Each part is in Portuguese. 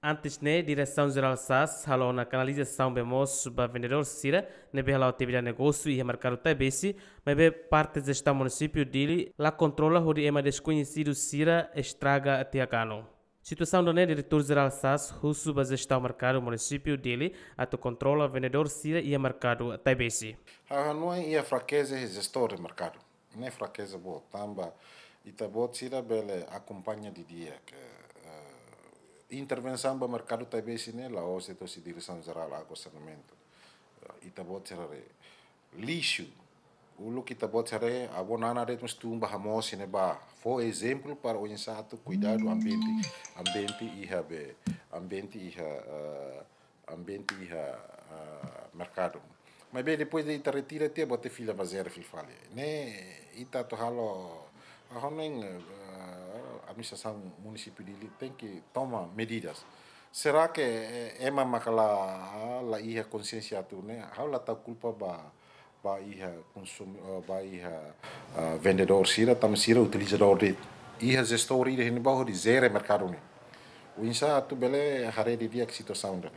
Antes, né, Direção-Geral SAS falou na canalização bemos para vendedor cira, né, bem halou atividade negócio e remarcar o tabesse, mas bem parte gestão município dele, lá controla o ema desconhecido cira estraga até cano. Situação do né, diretor-geral SAS, russo para gestão mercado município dele, ato controla vendedor cira e mercado tabesse. A não é fraqueza gestor de mercado, não é fraqueza boa, tamba, e tá boa Sira, bele acompanha de dia que intervenção para o mercado talvez né lá ou se tosse direção geral a governamento ita eh, bot serare lixo o lo que ita bot serare a bonana de nos tumba hamos né ba for exemplo para o insato cuidado ambiente ambiente iha be ambiente iha eh, ambiente iha uh, eh, mercado mas bem depois de ita retira te bote fila fazer fil falha né ita to tá, halo ahonen uh, administração municipal tem que tomar medidas. Será que é uma é macala la ia consciência tu né? How la tá culpa ba ba ia consum ba ia ah, vendedor sira tam sira utilizador de ia gestor ida de bahu di zero mercado né. O insa tu bele hare de dia que situação né.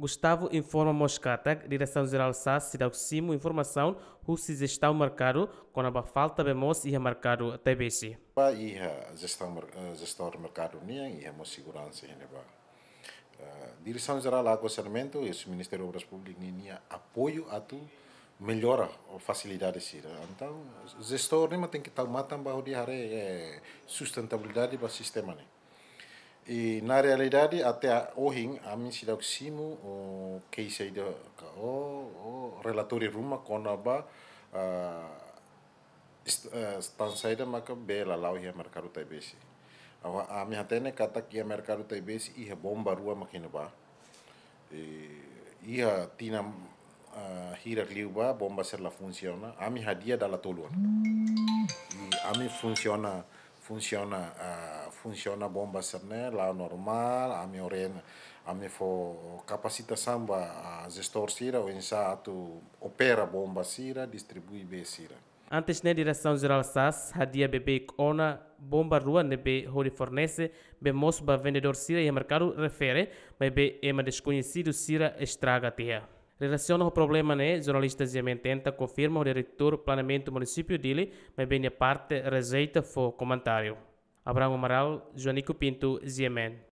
Gustavo informa Moscata, Direção-Geral SAS, Cidade Simo, informação, Rússia está o mercado com a falta de mos e remarcado TBC. Ba iha gestão do mercado nia iha segurança eh, A Direção-Geral do Saneamento e o Ministério das Obras Públicas têm apoio a tu melhora a facilidade Então, Então, gestor tem que estar matando bahwa dia é sustentabilidade do sistema né. E na realidade até a ohing, a mim se dá o simo o que isso aí o, o relatório ruma conaba estão saída maka bela lá o ia mercado taibesi a minha tene kata que ia mercado taibesi ia bomba rua ba e ia tina hira liuba bomba ser la funciona a minha dia da la toluan e a funciona funciona uh, funciona a bomba lá normal, a minha orena, a minha capacitação para gestor Cira, o insato opera bomba Cira, distribui bem Cira. Antes na direção geral SAS, hadia bebê ona bomba rua nebe hori fornece, be moço ba vendedor Cira e mercado refere, mas be ema desconhecido Cira estraga terra. Relaciona o problema, né? Jornalistas de Mententa confirma o diretor do planeamento do município dele, mas bem a parte rejeita o comentário. Abraão Amaral, Joanico Pinto, Ziamen.